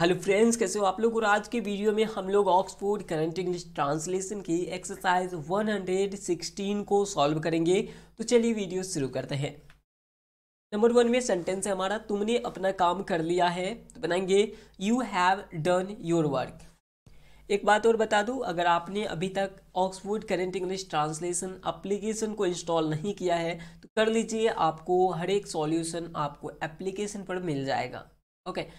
Hello friends कैसे हो आप लोग और आज के वीडियो में हम लोग ऑक्सफोर्ड करंट इंग्लिश ट्रांसलेशन की एक्सरसाइज 116 को सॉल्व करेंगे तो चलिए वीडियो शुरू करते हैं नंबर वन में सेंटेंस है हमारा तुमने अपना काम कर लिया है तो बनाएंगे you have done your work एक बात और बता दूं अगर आपने अभी तक Oxford current English translation application को इंस्टॉल नहीं किया है तो कर लीजिए आपको हर एक सॉल्यूशन आपको एप्लीकेशन पर मिल जाएगा ओके okay.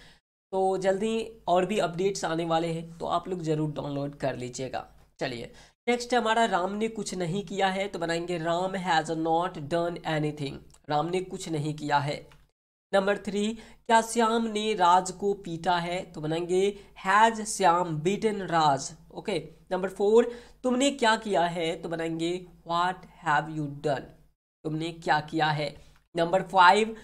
तो जल्दी और भी अपडेट्स आने वाले हैं तो आप लोग ज़रूर डाउनलोड कर लीजिएगा चलिए नेक्स्ट हमारा राम ने कुछ नहीं किया है तो बनाएंगे Ram has not done anything Ram ने कुछ नहीं किया है नंबर थ्री क्या श्याम ने राज को पीटा है तो बनाएंगे has Shyam beaten Raj okay number four तुमने क्या किया है तो बनाएंगे व्हाट हैव यू डन तुमने क्या किया है नंबर फाइव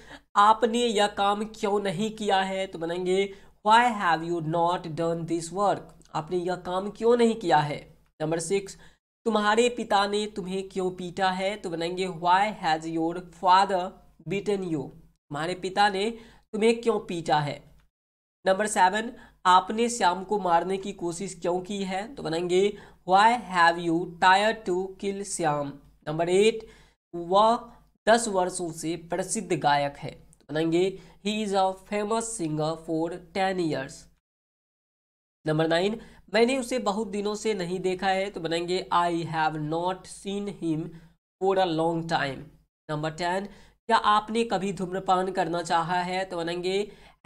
आपने यह काम क्यों नहीं किया है तो बनाएंगे why have you not done this work आपने यह काम क्यों नहीं किया है नंबर सिक्स तुम्हारे पिता ने तुम्हें क्यों पीटा है तो बनाएंगे why has your father beaten you तुम्हारे पिता ने तुम्हें क्यों पीटा है नंबर सेवन आपने श्याम को मारने की कोशिश क्यों की है तो बनाएंगे why have you tyre to kill Shyam number eight वह दस वर्षों से प्रसिद्ध गायक है बनाएंगे he is a famous singer for ten years number nine मैंने उसे बहुत दिनों से नहीं देखा है तो बनाएंगे I have not seen him for a long time number ten क्या आपने कभी धूम्रपान करना चाहा है तो बनाएंगे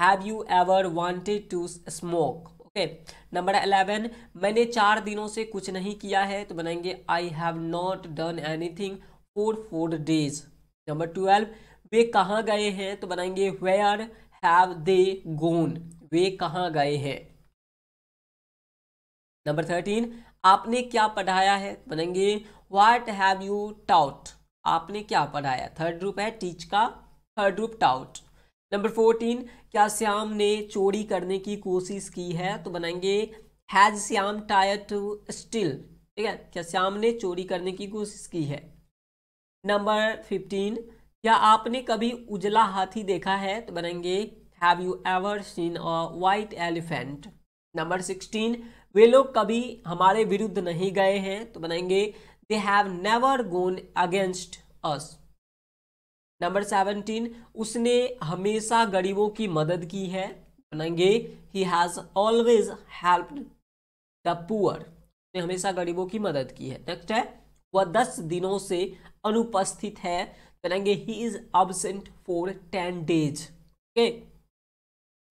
have you ever wanted to smoke okay number eleven मैंने चार दिनों से कुछ नहीं किया है तो बनाएंगे I have not done anything for four days number twelve वे कहाँ गए हैं तो बनाएंगे वेयर हैव दे गोन वे कहाँ गए हैं नंबर थर्टीन आपने क्या पढ़ाया है तो बनाएंगे वाट हैव यू टाउट आपने क्या पढ़ाया थर्ड रूप है टीच का थर्ड रूप टाउट नंबर फोर्टीन क्या श्याम ने चोरी करने की कोशिश की है तो बनाएंगे has Shyam tried to still ठीक है क्या श्याम ने चोरी करने की कोशिश की है नंबर फिफ्टीन क्या आपने कभी उजला हाथी देखा है तो बनेंगे have you ever seen a white elephant number sixteen वे लोग कभी हमारे विरुद्ध नहीं गए हैं तो बनाएंगे they have never gone against us number seventeen उसने हमेशा गरीबों की मदद की है बनाएंगे he has always help the poor ने हमेशा गरीबों की मदद की है नेक्स्ट है वह दस दिनों से अनुपस्थित है बनाएंगे he is absent for ten days okay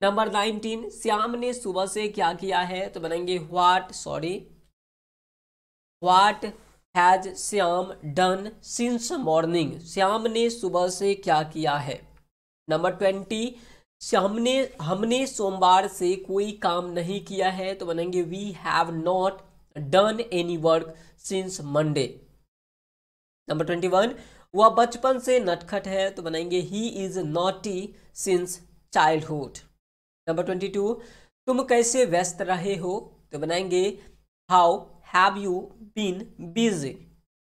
number nineteen Shyam ने सुबह से क्या किया है तो बनाएंगे what sorry what has Shyam done since morning Shyam ने सुबह से क्या किया है नंबर ट्वेंटी हमने हमने सोमवार से कोई काम नहीं किया है तो बनाएंगे we have not done any work since Monday number twenty one वह बचपन से नटखट है तो बनाएंगे he is naughty since childhood number twenty two तुम कैसे व्यस्त रहे हो तो बनाएंगे how have you been busy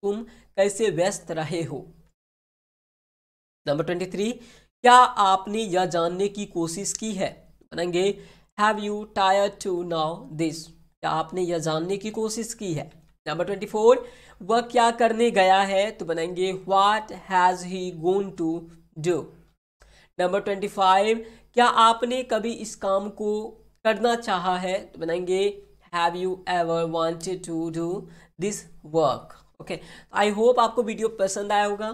तुम कैसे व्यस्त रहे हो नंबर ट्वेंटी थ्री क्या आपने यह जानने की कोशिश की है तो बनाएंगे have you tyre to now this क्या आपने यह जानने की कोशिश की है नंबर ट्वेंटी फोर वह क्या करने गया है तो बनाएंगे what has he gone to do number twenty five क्या आपने कभी इस काम को करना चाहा है तो बनाएंगे have you ever wanted to do this work okay I hope आपको वीडियो पसंद आया होगा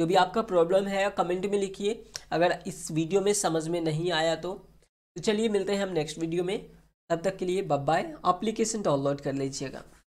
जो भी आपका प्रॉब्लम है कमेंट में लिखिए अगर इस वीडियो में समझ में नहीं आया तो, तो चलिए मिलते हैं हम नेक्स्ट वीडियो में तब तक के लिए बब बाय अप्लीकेशन डाउनलोड कर लीजिएगा